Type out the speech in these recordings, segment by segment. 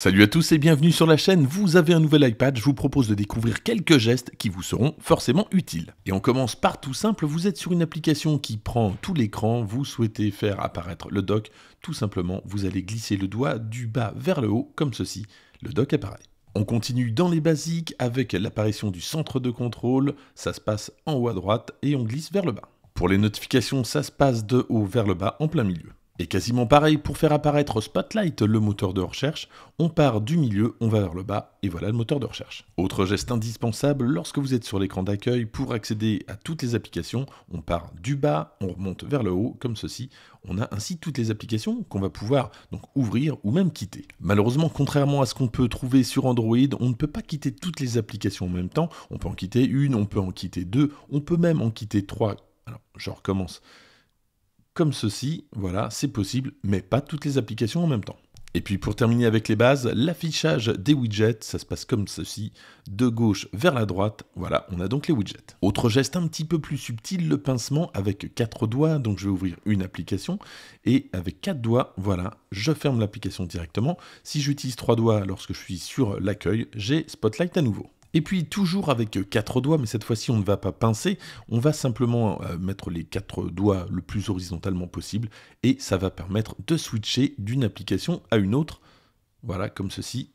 Salut à tous et bienvenue sur la chaîne, vous avez un nouvel iPad, je vous propose de découvrir quelques gestes qui vous seront forcément utiles. Et on commence par tout simple, vous êtes sur une application qui prend tout l'écran, vous souhaitez faire apparaître le dock, tout simplement vous allez glisser le doigt du bas vers le haut comme ceci, le dock apparaît. On continue dans les basiques avec l'apparition du centre de contrôle, ça se passe en haut à droite et on glisse vers le bas. Pour les notifications, ça se passe de haut vers le bas en plein milieu. Et quasiment pareil, pour faire apparaître Spotlight, le moteur de recherche, on part du milieu, on va vers le bas, et voilà le moteur de recherche. Autre geste indispensable, lorsque vous êtes sur l'écran d'accueil, pour accéder à toutes les applications, on part du bas, on remonte vers le haut, comme ceci. On a ainsi toutes les applications qu'on va pouvoir donc ouvrir ou même quitter. Malheureusement, contrairement à ce qu'on peut trouver sur Android, on ne peut pas quitter toutes les applications en même temps. On peut en quitter une, on peut en quitter deux, on peut même en quitter trois. Alors, je recommence comme ceci, voilà, c'est possible, mais pas toutes les applications en même temps. Et puis pour terminer avec les bases, l'affichage des widgets, ça se passe comme ceci, de gauche vers la droite, voilà, on a donc les widgets. Autre geste un petit peu plus subtil, le pincement avec quatre doigts, donc je vais ouvrir une application, et avec quatre doigts, voilà, je ferme l'application directement. Si j'utilise trois doigts lorsque je suis sur l'accueil, j'ai Spotlight à nouveau. Et puis toujours avec euh, quatre doigts, mais cette fois-ci on ne va pas pincer, on va simplement euh, mettre les quatre doigts le plus horizontalement possible et ça va permettre de switcher d'une application à une autre. Voilà, comme ceci.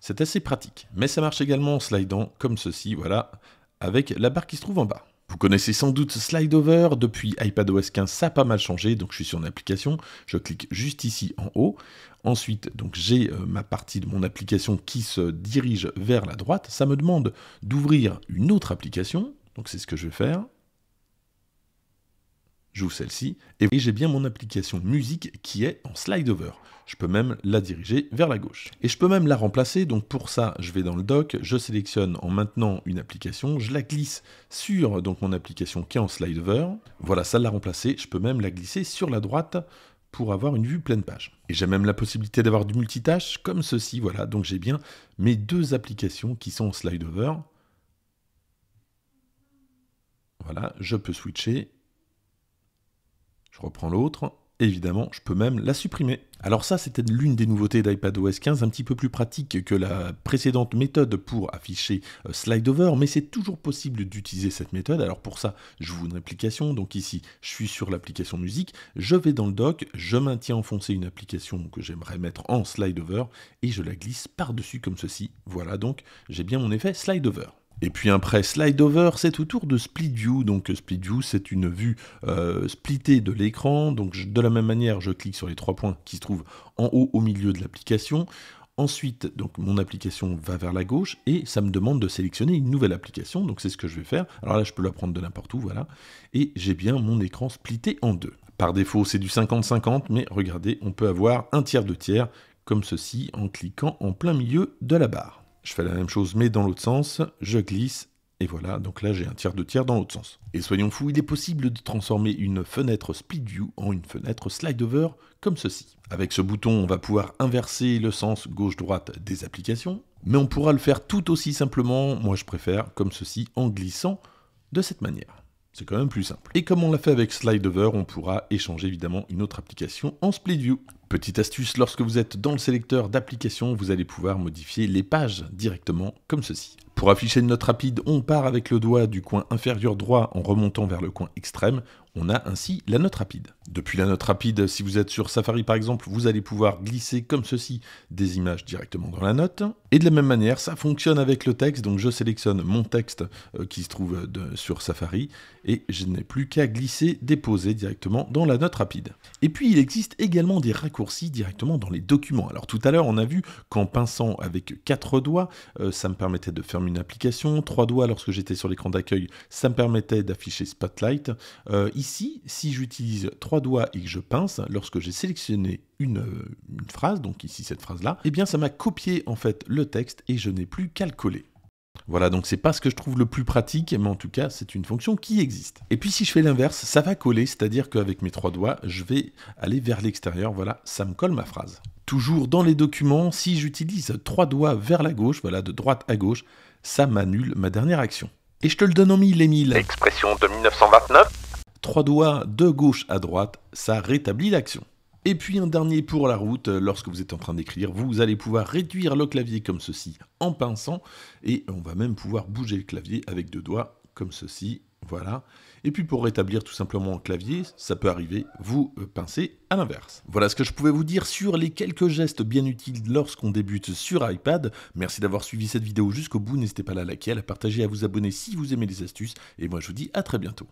C'est assez pratique. Mais ça marche également en slidant comme ceci, voilà, avec la barre qui se trouve en bas. Vous connaissez sans doute Slideover, depuis iPadOS 15 ça a pas mal changé, donc je suis sur une application, je clique juste ici en haut, ensuite donc j'ai euh, ma partie de mon application qui se dirige vers la droite, ça me demande d'ouvrir une autre application, donc c'est ce que je vais faire, J'ouvre celle-ci et j'ai bien mon application musique qui est en slide over. Je peux même la diriger vers la gauche. Et je peux même la remplacer, donc pour ça, je vais dans le dock, je sélectionne en maintenant une application, je la glisse sur donc, mon application qui est en slide over. Voilà, ça l'a remplacé je peux même la glisser sur la droite pour avoir une vue pleine page. Et j'ai même la possibilité d'avoir du multitâche comme ceci, voilà, donc j'ai bien mes deux applications qui sont en slide over. Voilà, je peux switcher je reprends l'autre. Évidemment, je peux même la supprimer. Alors ça, c'était l'une des nouveautés d'iPadOS 15, un petit peu plus pratique que la précédente méthode pour afficher euh, slideover, mais c'est toujours possible d'utiliser cette méthode. Alors pour ça, je vous une application, donc ici, je suis sur l'application musique, je vais dans le dock, je maintiens enfoncé une application que j'aimerais mettre en over, et je la glisse par-dessus comme ceci. Voilà donc, j'ai bien mon effet over. Et puis après slide over, c'est autour de split view. Donc euh, split view, c'est une vue euh, splittée de l'écran. Donc de la même manière, je clique sur les trois points qui se trouvent en haut au milieu de l'application. Ensuite, donc mon application va vers la gauche et ça me demande de sélectionner une nouvelle application. Donc c'est ce que je vais faire. Alors là, je peux la prendre de n'importe où, voilà. Et j'ai bien mon écran splitté en deux. Par défaut, c'est du 50-50, mais regardez, on peut avoir un tiers de tiers comme ceci en cliquant en plein milieu de la barre je fais la même chose mais dans l'autre sens, je glisse, et voilà, donc là j'ai un tiers de tiers dans l'autre sens. Et soyons fous, il est possible de transformer une fenêtre split view en une fenêtre slide over comme ceci. Avec ce bouton, on va pouvoir inverser le sens gauche-droite des applications, mais on pourra le faire tout aussi simplement, moi je préfère, comme ceci, en glissant de cette manière. C'est quand même plus simple. Et comme on l'a fait avec Slide Over », on pourra échanger évidemment une autre application en Split View. Petite astuce, lorsque vous êtes dans le sélecteur d'application, vous allez pouvoir modifier les pages directement comme ceci. Pour afficher une note rapide, on part avec le doigt du coin inférieur droit en remontant vers le coin extrême. On a ainsi la note rapide. Depuis la note rapide, si vous êtes sur Safari par exemple, vous allez pouvoir glisser comme ceci des images directement dans la note. Et de la même manière, ça fonctionne avec le texte. Donc je sélectionne mon texte euh, qui se trouve euh, sur Safari et je n'ai plus qu'à glisser, déposer directement dans la note rapide. Et puis il existe également des raccourcis directement dans les documents. Alors tout à l'heure, on a vu qu'en pinçant avec quatre doigts, euh, ça me permettait de fermer une application. Trois doigts lorsque j'étais sur l'écran d'accueil, ça me permettait d'afficher Spotlight. Euh, ici, si j'utilise trois doigts et que je pince, lorsque j'ai sélectionné euh, une, phrase, donc ici cette phrase-là, eh bien ça m'a copié en fait le texte et je n'ai plus qu'à le coller. Voilà, donc c'est pas ce que je trouve le plus pratique, mais en tout cas, c'est une fonction qui existe. Et puis si je fais l'inverse, ça va coller, c'est-à-dire qu'avec mes trois doigts, je vais aller vers l'extérieur, voilà, ça me colle ma phrase. Toujours dans les documents, si j'utilise trois doigts vers la gauche, voilà, de droite à gauche, ça m'annule ma dernière action. Et je te le donne en mille, mille. Expression de 1929 Trois doigts de gauche à droite, ça rétablit l'action. Et puis un dernier pour la route, euh, lorsque vous êtes en train d'écrire, vous allez pouvoir réduire le clavier comme ceci en pinçant, et on va même pouvoir bouger le clavier avec deux doigts comme ceci, voilà. Et puis pour rétablir tout simplement le clavier, ça peut arriver, vous euh, pincez à l'inverse. Voilà ce que je pouvais vous dire sur les quelques gestes bien utiles lorsqu'on débute sur iPad. Merci d'avoir suivi cette vidéo jusqu'au bout, n'hésitez pas à la liker, à la partager, à vous abonner si vous aimez les astuces, et moi je vous dis à très bientôt.